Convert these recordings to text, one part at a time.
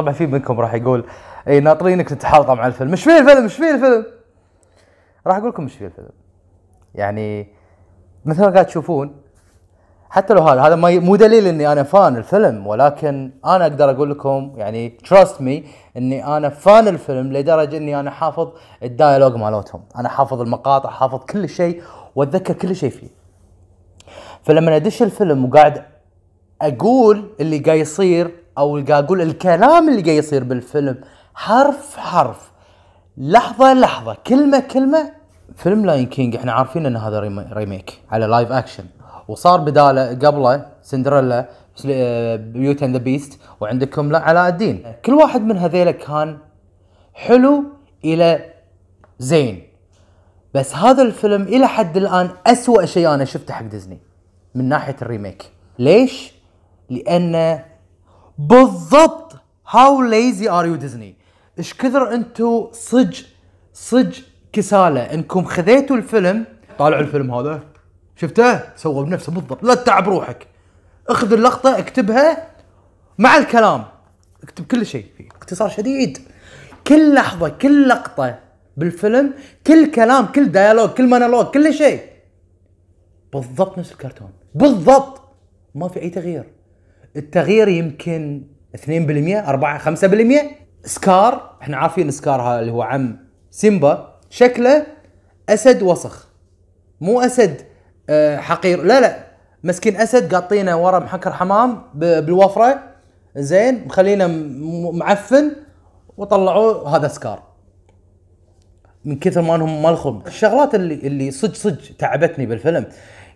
طبعا في منكم راح يقول اي ناطرينك تتحلطم مع الفيلم مش فيه الفيلم مش فيه الفيلم راح اقول لكم مش فيه الفيلم يعني مثل ما قاعد تشوفون حتى لو هذا هذا مو دليل اني انا فان الفيلم ولكن انا اقدر اقول لكم يعني تراست مي اني انا فان الفيلم لدرجه اني انا حافظ الدايلوج مالتهم، انا حافظ المقاطع، حافظ كل شيء واتذكر كل شيء فيه. فلما ادش الفيلم وقاعد اقول اللي قاعد يصير او قاعد اقول الكلام اللي قاعد يصير بالفيلم حرف حرف لحظه لحظه كلمه كلمه فيلم لاين كينج احنا عارفين ان هذا ريميك على لايف اكشن وصار بداله قبله سندريلا بيوت اند ذا بيست وعندكم علاء الدين كل واحد من هذيلا كان حلو الى زين بس هذا الفيلم الى حد الان أسوأ شيء انا شفته حق ديزني من ناحيه الريميك ليش لانه بالضبط هاو ليزي ار يو ديزني ايش كثر انتم صج صج كساله انكم خذيتوا الفيلم طالعوا الفيلم هذا شفته سوى بنفسه بالضبط لا تتعب روحك اخذ اللقطه اكتبها مع الكلام اكتب كل شيء فيه اختصار شديد كل لحظه كل لقطه بالفيلم كل كلام كل ديالوج كل مونولوج كل شيء بالضبط نفس الكرتون بالضبط ما في اي تغيير التغيير يمكن 2% 4 5% سكار احنا عارفين سكار هذا اللي هو عم سيمبا شكله اسد وسخ مو اسد آه، حقير لا لا مسكين اسد قاطينه ورا محكر حمام بالوفره زين مخلينه معفن وطلعوه هذا سكار من كثر ما انهم ملخم الشغلات اللي اللي صدق صدق تعبتني بالفيلم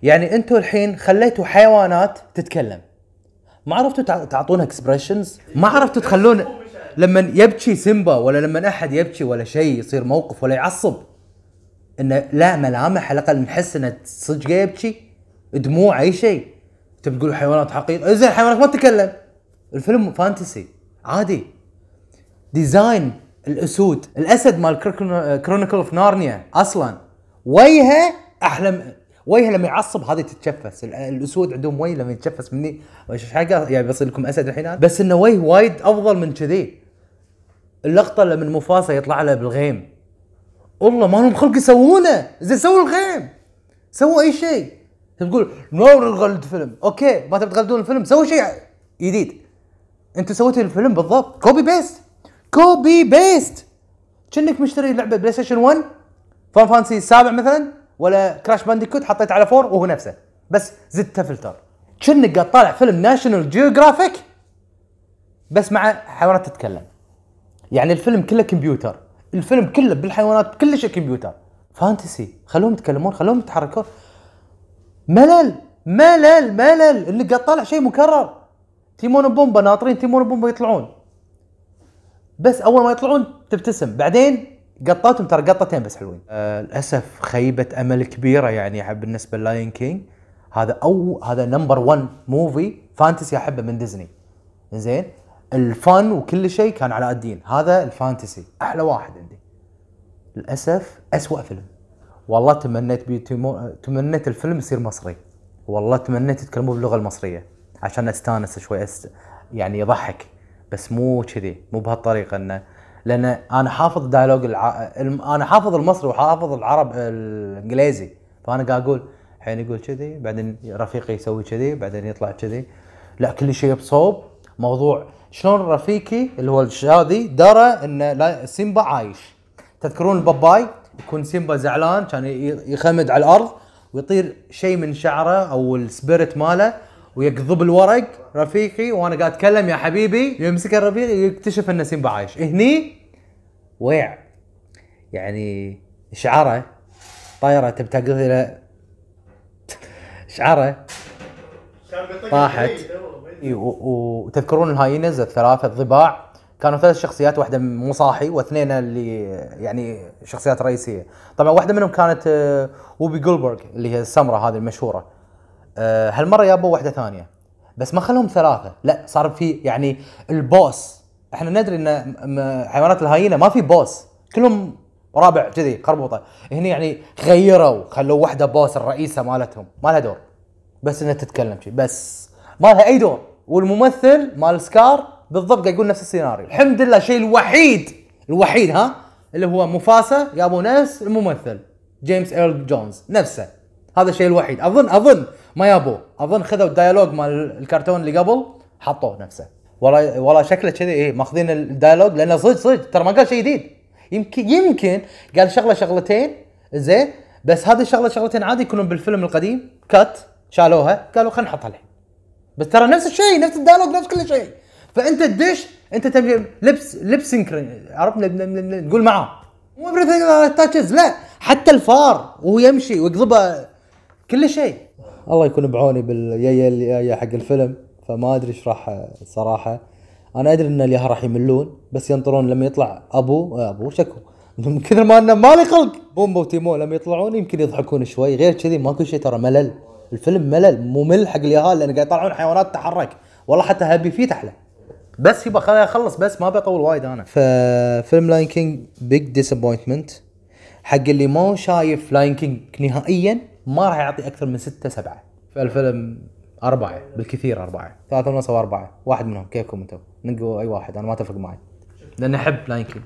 يعني انتم الحين خليتوا حيوانات تتكلم ما عرفتوا تعطونا اكسبريشنز ما عرفتوا تخلون لما يبكي سيمبا ولا لما احد يبكي ولا شيء يصير موقف ولا يعصب انه لا ملامح على الاقل نحس انه صدق يبكي دموع اي شيء تبي تقول حيوانات حقيقة زين حيوانات ما تتكلم الفيلم فانتسي عادي ديزاين الاسود الاسد مال كرونيكل اوف نارنيا اصلا وجهه احلى وجهه لما يعصب هذه تتشفس الاسود عندهم وجه لما يتشفس مني ايش حاجه يعني بصير لكم اسد الحين بس انه وجه وايد افضل من كذي اللقطه اللي من مفاسا يطلع له بالغيم والله ما لهم خلق يسوونه زين سووا الغيم سووا اي شيء تقول نور نغلد فيلم اوكي ما تبي تغلدون الفيلم سووا شيء جديد انت سويتوا الفيلم بالضبط كوبي بيست كوبي بيست كأنك مشتري لعبه بلاي ستيشن 1 فان فانسي السابع مثلا ولا كراش بانديكوت حطيت على فور وهو نفسه بس زدت فلتر كأنك قاعد طالع فيلم ناشونال جيوغرافيك بس مع حيوانات تتكلم يعني الفيلم كله كمبيوتر الفيلم كله بالحيوانات كل شيء كمبيوتر فانتسي خلوهم يتكلمون خلوهم يتحركون ملل ملل ملل اللي قاعد طالع شيء مكرر تيمون وبومبا ناطرين تيمون وبومبا يطلعون بس اول ما يطلعون تبتسم بعدين قطاتهم ترى قطتين بس حلوين آه للاسف خيبه امل كبيره يعني بالنسبه للاين كينج هذا او هذا نمبر 1 موفي فانتسي احبه من ديزني زين الفن وكل شيء كان على الدين هذا الفانتسي احلى واحد عندي للاسف اسوء فيلم والله تمنيت بيتمو... تمنيت الفيلم يصير مصري والله تمنيت يتكلموا باللغه المصريه عشان استانس شوي أست... يعني يضحك بس مو كذي مو بهالطريقه انه لان انا حافظ دايلوج الع... انا حافظ المصري وحافظ العرب الانجليزي فانا قاعد اقول الحين يقول كذي بعدين رفيقي يسوي كذي بعدين يطلع كذي لا كل شيء بصوب موضوع شلون رفيقي اللي هو الشاذي درى ان سيمبا عايش تذكرون الباباي يكون سيمبا زعلان كان يخمد على الارض ويطير شيء من شعره او السبيريت ماله ويقضب الورق رفيقي وانا قاعد اتكلم يا حبيبي يمسك رفيقي يكتشف ان سيمبا عايش هني ويع يعني شعره طايره تبي تقضي له شعره طاحت وتذكرون الهاينز الثلاثه الضباع كانوا ثلاث شخصيات واحده مو صاحي واثنين اللي يعني شخصيات رئيسيه طبعا واحده منهم كانت آه، ووبي جولبرغ اللي هي السمره هذه المشهوره آه، هالمره جابوا واحده ثانيه بس ما خلهم ثلاثه لا صار في يعني البوس احنا ندري ان حيوانات الهاينه ما في بوس كلهم رابع كذي قربوطه هنا يعني غيروا خلوا واحده بوس الرئيسه مالتهم ما لها دور بس انها تتكلم شي بس ما لها اي دور والممثل مال سكار بالضبط قاعد يقول نفس السيناريو الحمد لله الشيء الوحيد الوحيد ها اللي هو مفاسة جابوا نفس الممثل جيمس ايرل جونز نفسه هذا الشيء الوحيد اظن اظن ما يابوه اظن خذوا الديالوج مال الكرتون اللي قبل حطوه نفسه والله والله شكله كذي ايه ماخذين الديالوج لانه صدق صدق ترى ما قال شيء جديد يمكن يمكن قال شغله شغلتين زين بس هذه الشغله شغلتين عادي يكونون بالفيلم القديم كات شالوها قالوا خلينا نحطها الحين بس ترى نفس الشيء نفس الديالوج نفس كل شيء فانت تدش انت تبي لبس لبس سنكرين عرفت تقول معاه مو تاتشز لا حتى الفار وهو يمشي ويقضبه كل شيء الله يكون بعوني بالياي اللي حق الفيلم فما ادري ايش راح صراحه انا ادري ان اليها راح يملون بس ينطرون لما يطلع ابو آه، ابو شكو من كثر ما انه مالي خلق بومبا وتيمون لما يطلعون يمكن يضحكون شوي غير كذي ماكو شيء ترى ملل الفيلم ملل ممل حق اليهال لان قاعد يطلعون حيوانات تتحرك والله حتى هبي فيه تحلى بس يبا خليني اخلص بس ما بطول وايد انا ففيلم لاين كينج بيج ديسابوينتمنت حق اللي مو شايف لاين كينج نهائيا ما راح يعطي اكثر من ستة سبعة فالفيلم أربعة بالكثير أربعة ثلاثة ونص أو أربعة واحد منهم كيفكم أنتم نقوا أي واحد أنا ما أتفق معي لأن أحب لاين كينج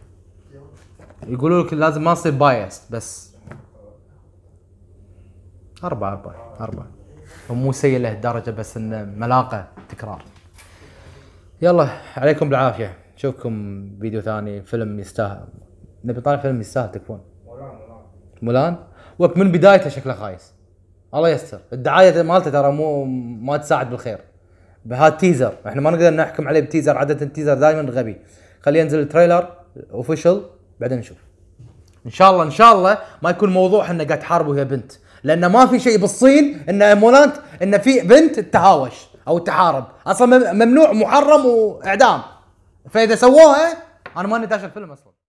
يقولوا لك لازم ما تصير بايست بس أربعة أربعة أربعة ومو سيء لهالدرجة بس إنه ملاقة تكرار يلا عليكم بالعافية نشوفكم فيديو ثاني فيلم يستاهل نبي طالع فيلم يستاهل تكفون مولان مولان ويب من بدايته شكله خايس الله يستر الدعايه مالته ترى مو ما تساعد بالخير بهذا تيزر احنا ما نقدر نحكم عليه بتيزر عاده التيزر دائما غبي خليه ينزل التريلر اوفيشال بعدين نشوف ان شاء الله ان شاء الله ما يكون موضوع انه قاعد تحارب وهي بنت لان ما في شيء بالصين ان مولانت ان في بنت تهاوش او تحارب اصلا ممنوع محرم واعدام فاذا سووها انا ماني داش الفيلم اصلا